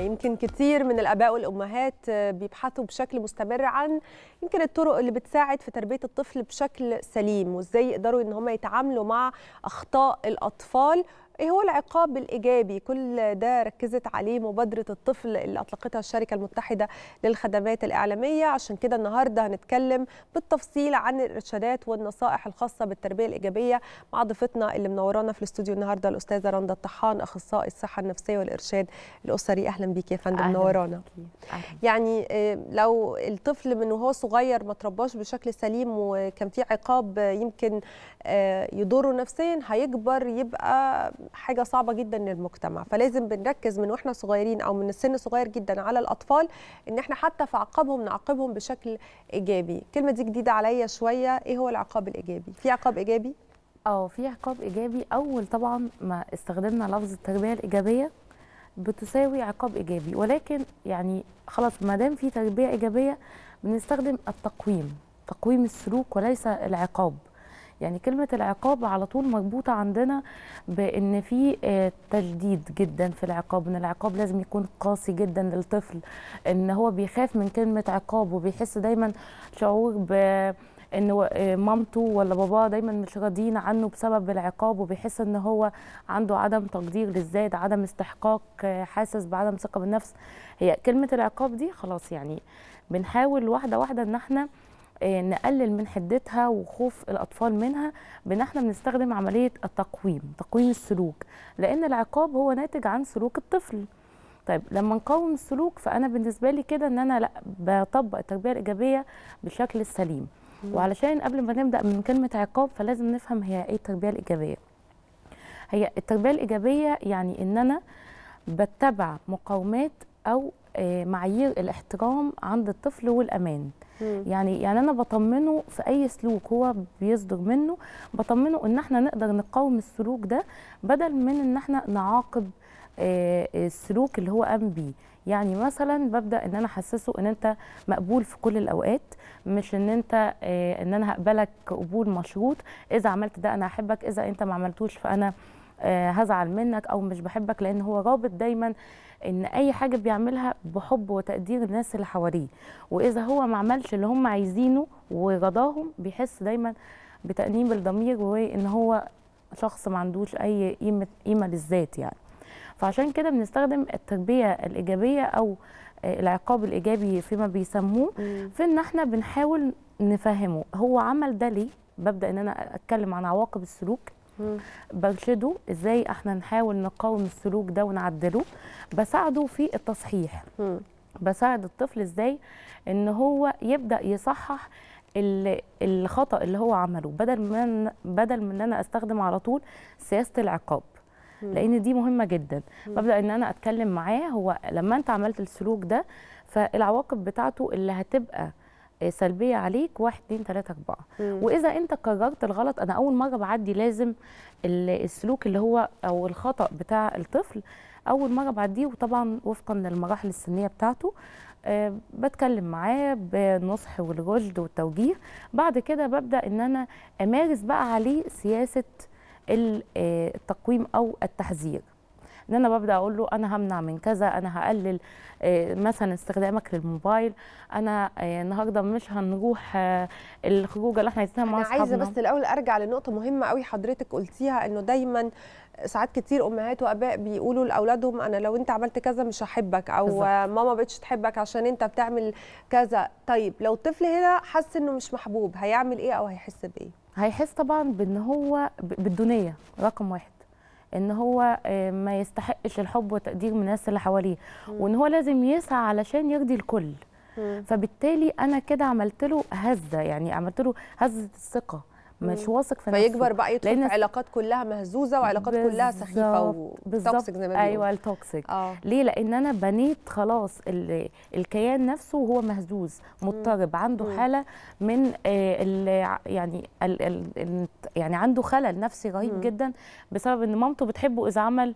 يمكن كتير من الاباء والامهات آه، بيبحثوا بشكل مستمر عن يمكن الطرق اللي بتساعد في تربيه الطفل بشكل سليم وازاي يقدروا ان هم يتعاملوا مع اخطاء الاطفال ايه هو العقاب الايجابي كل ده ركزت عليه مبادره الطفل اللي اطلقتها الشركه المتحده للخدمات الاعلاميه عشان كده النهارده هنتكلم بالتفصيل عن الارشادات والنصائح الخاصه بالتربيه الايجابيه مع ضيفتنا اللي منورانا في الاستوديو النهارده الاستاذه رندا الطحان اخصائي الصحه النفسيه والارشاد الاسري اهلا بيك يا فندم منورانا يعني آه، لو الطفل من وهو صغير ما ترباش بشكل سليم وكان في عقاب يمكن آه، يضره نفسيا هيكبر يبقى حاجه صعبه جدا للمجتمع فلازم بنركز من واحنا صغيرين او من السن صغير جدا على الاطفال ان احنا حتى في عقابهم نعاقبهم بشكل ايجابي الكلمه دي جديده عليا شويه ايه هو العقاب الايجابي في عقاب ايجابي اه في عقاب ايجابي اول طبعا ما استخدمنا لفظ التربيه الايجابيه بتساوي عقاب ايجابي ولكن يعني خلاص ما دام في تربيه ايجابيه بنستخدم التقويم تقويم السلوك وليس العقاب يعني كلمه العقاب على طول مربوطه عندنا بان في آه، تجديد جدا في العقاب ان العقاب لازم يكون قاسي جدا للطفل ان هو بيخاف من كلمه عقاب وبيحس دايما شعور ب ان آه، مامته ولا باباه دايما مش راضيين عنه بسبب العقاب وبيحس ان هو عنده عدم تقدير للذات عدم استحقاق آه، حاسس بعدم ثقه بالنفس هي كلمه العقاب دي خلاص يعني بنحاول واحده واحده ان احنا آه، نقلل من حدتها وخوف الاطفال منها بان احنا بنستخدم عمليه التقويم تقويم السلوك لان العقاب هو ناتج عن سلوك الطفل طيب لما نقوم السلوك فانا بالنسبه لي كده ان انا لا بطبق التربيه الايجابيه بالشكل السليم وعلشان قبل ما نبدا من كلمه عقاب فلازم نفهم هي ايه التربيه الايجابيه هي التربيه الايجابيه يعني ان انا بتبع مقاومات او آه، معايير الاحترام عند الطفل والامان مم. يعني يعني انا بطمنه في اي سلوك هو بيصدر منه بطمنه ان احنا نقدر نقاوم السلوك ده بدل من ان احنا نعاقب آه، السلوك اللي هو قام بيه يعني مثلا ببدا ان انا احسسه ان انت مقبول في كل الاوقات مش ان انت آه، ان انا هقبلك قبول مشروط اذا عملت ده انا هحبك اذا انت ما عملتوش فانا آه، هزعل منك او مش بحبك لان هو رابط دايما ان اي حاجه بيعملها بحب وتقدير الناس اللي حواليه واذا هو ما عملش اللي هم عايزينه ورضاهم بيحس دايما بتانيب الضمير وان هو شخص ما عندوش اي قيمه قيمه للذات يعني فعشان كده بنستخدم التربيه الايجابيه او آه، العقاب الايجابي فيما بيسموه في ان احنا بنحاول نفهمه هو عمل ده ليه ببدا ان انا اتكلم عن عواقب السلوك برشده ازاي احنا نحاول نقاوم السلوك ده ونعدله بساعده في التصحيح بساعد الطفل ازاي ان هو يبدا يصحح الخطا اللي هو عمله بدل من بدل من ان انا استخدم على طول سياسه العقاب لان دي مهمه جدا ببدا ان انا اتكلم معاه هو لما انت عملت السلوك ده فالعواقب بتاعته اللي هتبقى سلبيه عليك 1 2 3 4 واذا انت كررت الغلط انا اول مره بعدي لازم السلوك اللي هو او الخطا بتاع الطفل اول مره بعديه وطبعا وفقا للمراحل السنيه بتاعته أه بتكلم معاه بالنصح والرشد والتوجيه بعد كده ببدا ان انا امارس بقى عليه سياسه آه، التقويم او التحذير ان انا ببدا اقول له انا همنع من كذا انا هقلل آه، مثلا استخدامك للموبايل انا آه، النهارده مش هنروح آه، الخروجه اللي احنا عايزينها مع اصحابنا انا عايزه بس الاول ارجع لنقطه مهمه قوي حضرتك قلتيها انه دايما ساعات كتير امهات واباء بيقولوا لاولادهم انا لو انت عملت كذا مش هحبك او بالزبط. ماما بقتش تحبك عشان انت بتعمل كذا طيب لو الطفل هنا حس انه مش محبوب هيعمل ايه او هيحس بايه هيحس طبعا بان هو بالدونيه رقم واحد ان هو آه، ما يستحقش الحب والتقدير من الناس اللي حواليه وان هو لازم يسعى علشان يرضي الكل فبالتالي انا كده عملت له هزه يعني عملت له هزه الثقه مش واثق في نفسه فيكبر بقى يدخل لأن... في علاقات كلها مهزوزه وعلاقات كلها سخيفه وتوكسيك زي ما بيقول ايوه التوكسيك آه. ليه لان انا بنيت خلاص الكيان نفسه وهو مهزوز مضطرب عنده مم. حاله من آه، يعني ال ال يعني عنده خلل نفسي رهيب مم. جدا بسبب ان مامته بتحبه اذا عمل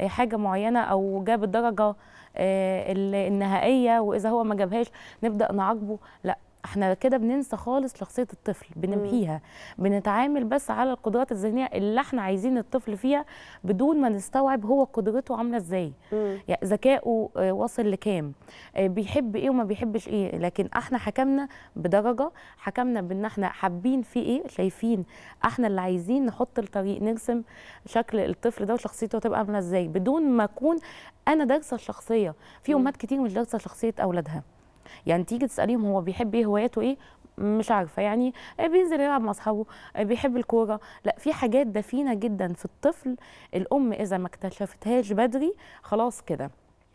آه، حاجه معينه او جاب الدرجه آه، النهائيه واذا هو ما جابهاش نبدا نعاقبه لا احنا كده بننسى خالص شخصيه الطفل بنمحيها بنتعامل بس على القدرات الذهنيه اللي احنا عايزين الطفل فيها بدون ما نستوعب هو قدرته عامله ازاي يعني ذكائه آه، واصل لكام آه، بيحب ايه وما بيحبش ايه لكن احنا حكمنا بدرجه حكمنا بان احنا حابين فيه ايه شايفين احنا اللي عايزين نحط الطريق نرسم شكل الطفل ده وشخصيته هتبقى عامله ازاي بدون ما اكون انا دارسه الشخصيه في امهات كتير مش دارسه شخصيه اولادها يعني تيجي تساليهم هو بيحب ايه هواياته ايه مش عارفه يعني بينزل يلعب مع اصحابه بيحب الكوره لا في حاجات دفينه جدا في الطفل الام اذا ما اكتشفتهاش بدري خلاص كده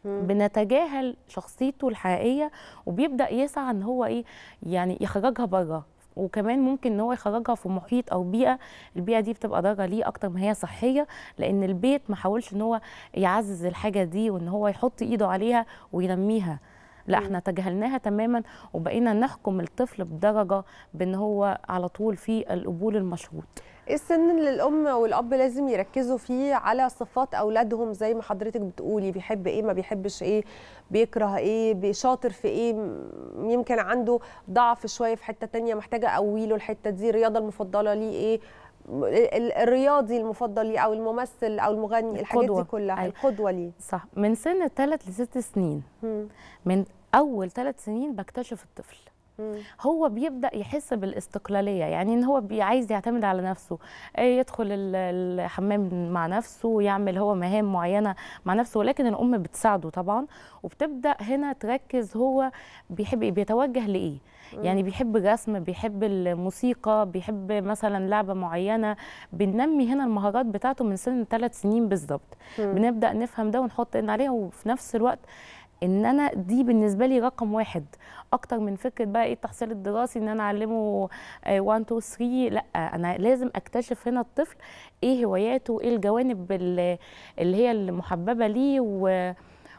بنتجاهل شخصيته الحقيقيه وبيبدا يسعى ان هو ايه يعني يخرجها بره وكمان ممكن ان هو يخرجها في محيط او بيئه البيئه دي بتبقى ضاره ليه اكتر ما هي صحيه لان البيت ما حاولش ان هو يعزز الحاجه دي وان هو يحط ايده عليها وينميها لا احنا تجاهلناها تماما وبقينا نحكم الطفل بدرجه بان هو على طول في القبول المشروط السن اللي الام والاب لازم يركزوا فيه على صفات اولادهم زي ما حضرتك بتقولي بيحب ايه ما بيحبش ايه بيكره ايه بيشاطر في ايه يمكن عنده ضعف شويه في حته تانية محتاجه اقوي له الحته دي الرياضه المفضله ليه ايه الرياضي المفضل ليه او الممثل او المغني الحاجات دي كلها أي. أيوة. القدوه ليه صح من سن ثلاث لست سنين مم. من اول ثلاث سنين بكتشف الطفل هو بيبدا يحس بالاستقلاليه يعني ان هو عايز يعتمد على نفسه إيه، يدخل الحمام مع نفسه ويعمل هو مهام معينه مع نفسه ولكن الام بتساعده طبعا وبتبدا هنا تركز هو بيحب إيه، بيتوجه لايه يعني بيحب جسم بيحب الموسيقى بيحب مثلا لعبه معينه بننمي هنا المهارات بتاعته من سن ثلاث سنين بالظبط بنبدا نفهم ده ونحط ان عليها وفي نفس الوقت ان انا دي بالنسبه لي رقم واحد اكتر من فكره بقى ايه التحصيل الدراسي ان انا اعلمه 1 2 3 لا انا لازم اكتشف هنا الطفل ايه هواياته ايه الجوانب اللي هي المحببه ليه و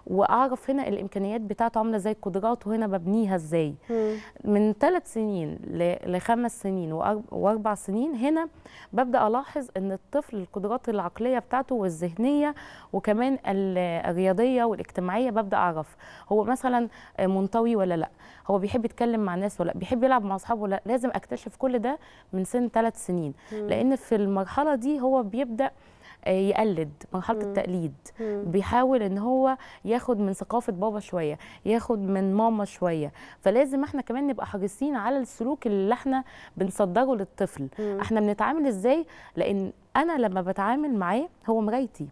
واعرف هنا الامكانيات بتاعته عامله ازاي قدراته هنا ببنيها ازاي من ثلاث سنين لخمس سنين واربع سنين هنا ببدا الاحظ ان الطفل القدرات العقليه بتاعته والذهنيه وكمان الرياضيه والاجتماعيه ببدا اعرف هو مثلا منطوي ولا لا هو بيحب يتكلم مع الناس ولا بيحب يلعب مع اصحابه ولا لازم اكتشف كل ده من سن ثلاث سنين لان في المرحله دي هو بيبدا يقلد مرحله التقليد بيحاول ان هو ياخد من ثقافه بابا شويه ياخد من ماما شويه فلازم احنا كمان نبقى حريصين على السلوك اللي احنا بنصدره للطفل احنا بنتعامل ازاي لان انا لما بتعامل معاه هو مرايتي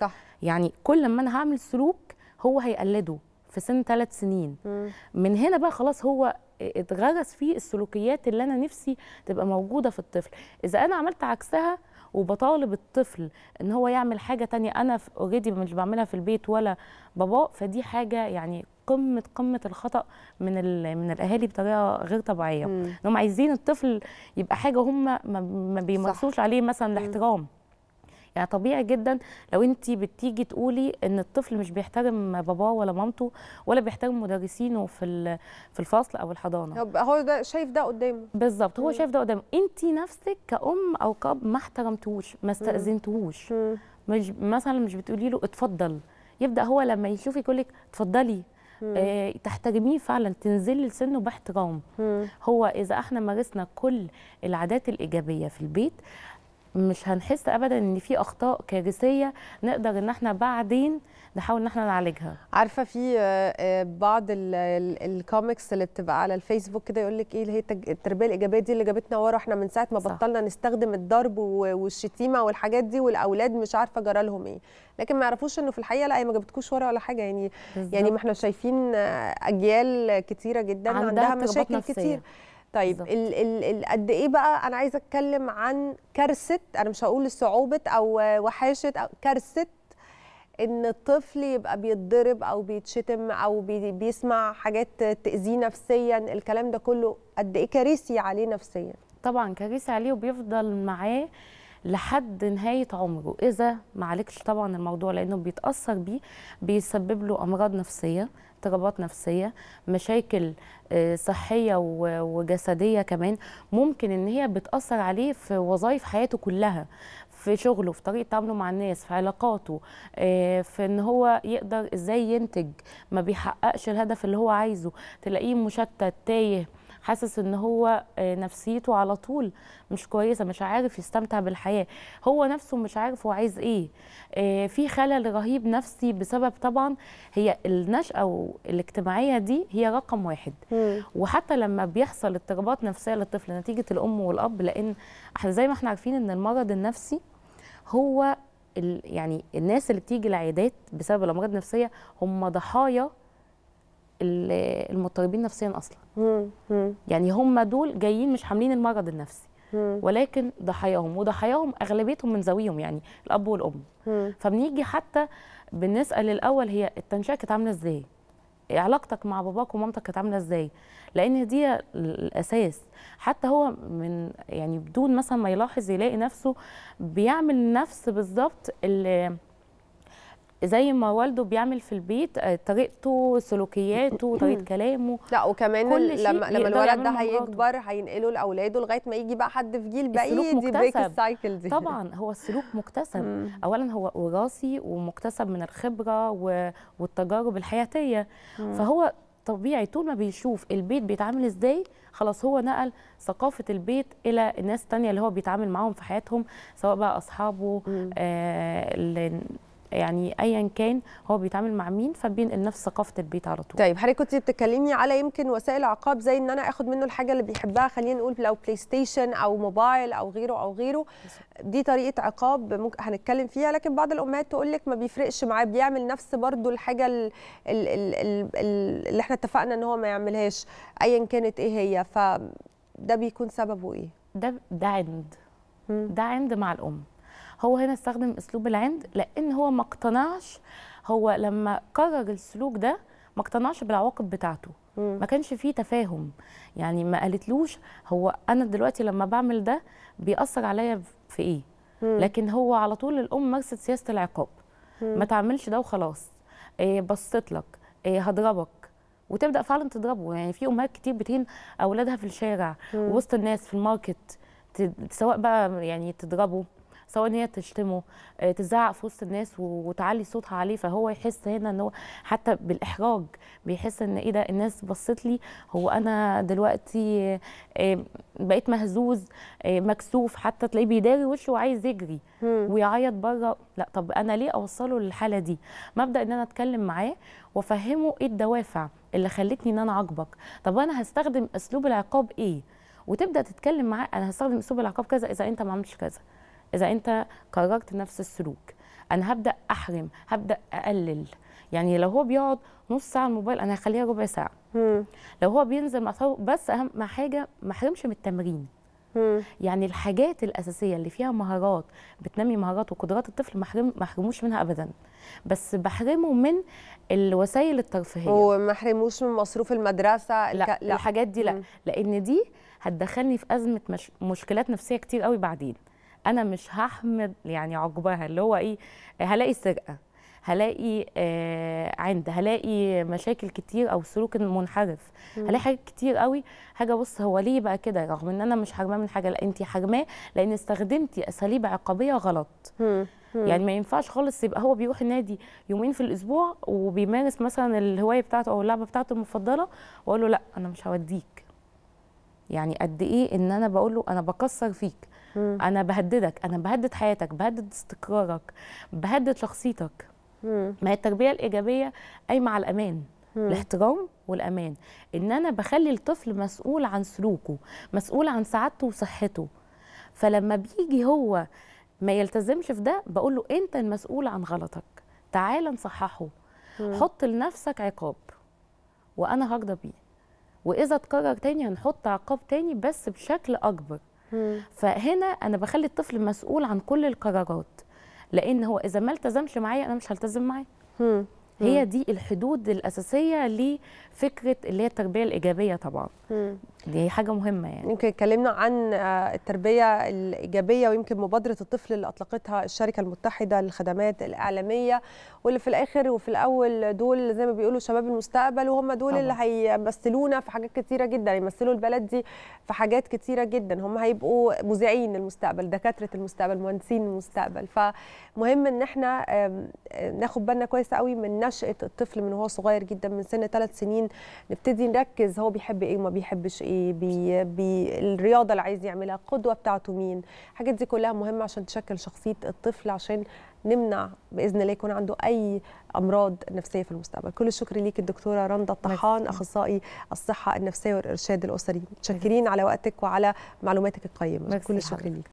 صح يعني كل ما انا هعمل سلوك هو هيقلده في سن ثلاث سنين مم. من هنا بقى خلاص هو اتغرس فيه السلوكيات اللي انا نفسي تبقى موجوده في الطفل اذا انا عملت عكسها وبطالب الطفل ان هو يعمل حاجه تانية انا اوريدي مش بعملها في البيت ولا بابا فدي حاجه يعني قمه قمه الخطا من من الاهالي بطريقه غير طبيعيه انهم عايزين الطفل يبقى حاجه هم ما بيمارسوش عليه مثلا الاحترام يعني طبيعي جدا لو انت بتيجي تقولي ان الطفل مش بيحترم باباه ولا مامته ولا بيحترم مدرسينه في في الفصل او الحضانه طب هو ده شايف ده قدامه بالظبط هو شايف ده قدامه انت نفسك كأم او كأب ما احترمتهوش ما استأذنتهوش مش مثلا مش بتقولي له اتفضل يبدا هو لما يشوف يقول لك اتفضلي آه تحترميه فعلا تنزلي لسنه باحترام هو اذا احنا مارسنا كل العادات الايجابيه في البيت مش هنحس ابدا ان في اخطاء كارثيه نقدر ان احنا بعدين نحاول ان احنا نعالجها عارفه في آه، آه، بعض الكوميكس اللي بتبقى على الفيسبوك كده يقول لك ايه اللي هي التربيه الايجابيه دي اللي جابتنا ورا احنا من ساعه ما صح. بطلنا نستخدم الضرب والشتيمه والحاجات دي والاولاد مش عارفه جرى لهم ايه لكن ما يعرفوش انه في الحقيقه لا هي ما جابتكوش ورا ولا حاجه يعني بالزبط. يعني ما احنا شايفين آه، اجيال كتيره جدا عندها, عندها مشاكل نفسية. كتير طيب ال ال قد ايه بقى انا عايزه اتكلم عن كارثه انا مش هقول صعوبه او وحاشه أو كارثه ان الطفل يبقى بيتضرب او بيتشتم او بي بيسمع حاجات تاذيه نفسيا الكلام ده كله قد ايه كارثي عليه نفسيا طبعا كارثي عليه وبيفضل معاه لحد نهايه عمره اذا ما عالجش طبعا الموضوع لانه بيتاثر بيه بيسبب له امراض نفسيه اضطرابات نفسيه مشاكل آه، صحيه وجسديه كمان ممكن ان هي بتاثر عليه في وظائف حياته كلها في شغله في طريقه تعامله مع الناس في علاقاته آه، في ان هو يقدر ازاي ينتج ما بيحققش الهدف اللي هو عايزه تلاقيه مشتت تايه حاسس ان هو آه، نفسيته على طول مش كويسه مش عارف يستمتع بالحياه هو نفسه مش عارف هو عايز ايه آه، في خلل رهيب نفسي بسبب طبعا هي النشأة الاجتماعية دي هي رقم واحد وحتى لما بيحصل اضطرابات نفسية للطفل نتيجة الأم والأب لأن احنا زي ما احنا عارفين إن المرض النفسي هو يعني الناس اللي بتيجي العيادات بسبب الأمراض النفسية هم ضحايا المضطربين نفسيا اصلا يعني هم دول جايين مش حاملين المرض النفسي ولكن ضحاياهم وضحاياهم اغلبيتهم من زويهم يعني الاب والام فبنيجي حتى بنسال الاول هي التنشئه كانت عامله ازاي علاقتك مع باباك ومامتك كانت عامله ازاي لان دي الاساس حتى هو من يعني بدون مثلا ما يلاحظ يلاقي نفسه بيعمل نفس بالظبط اللي زي ما والده بيعمل في البيت آه، طريقته سلوكياته طريقه كلامه لا وكمان كل لما لما الولد ده هيكبر هينقله لاولاده لغايه ما يجي بقى حد في جيل بقى دي بريك السايكل دي طبعا هو السلوك مكتسب اولا هو وراثي ومكتسب من الخبره والتجارب الحياتيه فهو طبيعي طول ما بيشوف البيت بيتعامل ازاي خلاص هو نقل ثقافة البيت إلى الناس تانية اللي هو بيتعامل معهم في حياتهم سواء بقى أصحابه آه يعني ايا كان هو بيتعامل مع مين فبينقل نفس ثقافه البيت على طول طيب حضرتك كنت بتتكلمي على يمكن وسائل عقاب زي ان انا اخد منه الحاجه اللي بيحبها خلينا نقول لو بلاي ستيشن او موبايل او غيره او غيره دي طريقه عقاب ممكن هنتكلم فيها لكن بعض الامهات تقول لك ما بيفرقش معاه بيعمل نفس برده الحاجه ال ال اللي احنا اتفقنا ان هو ما يعملهاش ايا كانت ايه هي فده بيكون سببه ايه ده ده عند ده عند مع الام هو هنا استخدم اسلوب العند لان هو ما اقتنعش هو لما قرر السلوك ده ما اقتنعش بالعواقب بتاعته مم. ما كانش فيه تفاهم يعني ما قالتلوش هو انا دلوقتي لما بعمل ده بيأثر عليا في ايه مم. لكن هو على طول الام مارست سياسه العقاب مم. ما تعملش ده وخلاص إيه بصيت لك إيه هضربك وتبدا فعلا تضربه يعني في امهات كتير بتهين اولادها في الشارع ووسط الناس في الماركت سواء بقى يعني تضربه سواء ان هي تشتمه آه، تزعق في وسط الناس وتعلي صوتها عليه فهو يحس هنا ان هو حتى بالاحراج بيحس ان ايه ده الناس بصت لي هو انا دلوقتي آه، بقيت مهزوز آه، مكسوف حتى تلاقيه بيداري وشه وعايز يجري ويعيط بره لا طب انا ليه اوصله للحاله دي مبدا ان انا اتكلم معاه وافهمه ايه الدوافع اللي خلتني ان انا اعاقبك طب انا هستخدم اسلوب العقاب ايه وتبدا تتكلم معاه انا هستخدم اسلوب العقاب كذا اذا انت ما عملتش كذا اذا انت قررت نفس السلوك انا هبدا احرم هبدا اقلل يعني لو هو بيقعد نص ساعه الموبايل انا هخليها ربع ساعه مم. لو هو بينزل مثلا بس اهم حاجه ما احرمش من التمرين يعني الحاجات الاساسيه اللي فيها مهارات بتنمي مهارات وقدرات الطفل ما احرموش منها ابدا بس بحرمه من الوسائل الترفيهيه وما احرموش من مصروف المدرسه لا, لا. الحاجات دي لا مم. لان دي هتدخلني في ازمه مش... مشكلات نفسيه كتير قوي بعدين انا مش هحمد يعني عقباها اللي هو ايه هلاقي سرقه هلاقي آه عند هلاقي مشاكل كتير او سلوك منحرف هلاقي حاجات كتير قوي حاجه بص هو ليه بقى كده رغم ان انا مش حرماه من حاجه لا انت حرماه لان استخدمتي اساليب عقابيه غلط يعني ما ينفعش خالص يبقى هو بيروح النادي يومين في الاسبوع وبيمارس مثلا الهوايه بتاعته او اللعبه بتاعته المفضله واقول له لا انا مش هوديك يعني قد ايه ان انا بقول له انا بكسر فيك مم. انا بهددك انا بهدد حياتك بهدد استقرارك بهدد شخصيتك مم. ما هي التربيه الايجابيه قايمه على الامان مم. الاحترام والامان ان انا بخلي الطفل مسؤول عن سلوكه مسؤول عن سعادته وصحته فلما بيجي هو ما يلتزمش في ده بقول له انت المسؤول عن غلطك تعالى نصححه مم. حط لنفسك عقاب وانا هرضى بيه واذا اتكرر تاني هنحط عقاب تاني بس بشكل اكبر فهنا انا بخلي الطفل مسؤول عن كل القرارات لان هو اذا ما التزمش معايا انا مش هلتزم معاه هي دي الحدود الاساسيه لفكره اللي هي التربيه الايجابيه طبعا دي حاجه مهمه يعني يمكن اتكلمنا عن آه، التربيه الايجابيه ويمكن مبادره الطفل اللي اطلقتها الشركه المتحده للخدمات الاعلاميه واللي في الاخر وفي الاول دول زي ما بيقولوا شباب المستقبل وهم دول طبعا. اللي هيمثلونا في حاجات كتيره جدا يمثلوا البلد دي في حاجات كتيره جدا هم هيبقوا مذيعين المستقبل دكاتره المستقبل مهندسين المستقبل فمهم ان احنا آه، ناخد بالنا كويس قوي من نشاه الطفل من وهو صغير جدا من سن ثلاث سنين نبتدي نركز هو بيحب ايه وما بيحبش ايه بي بي الرياضه اللي عايز يعملها القدوه بتاعته مين الحاجات دي كلها مهمه عشان تشكل شخصيه الطفل عشان نمنع باذن الله يكون عنده اي امراض نفسيه في المستقبل كل الشكر ليك الدكتوره رندا الطحان اخصائي الصحه النفسيه والارشاد الاسري متشكرين على وقتك وعلى معلوماتك القيمه كل الشكر ليك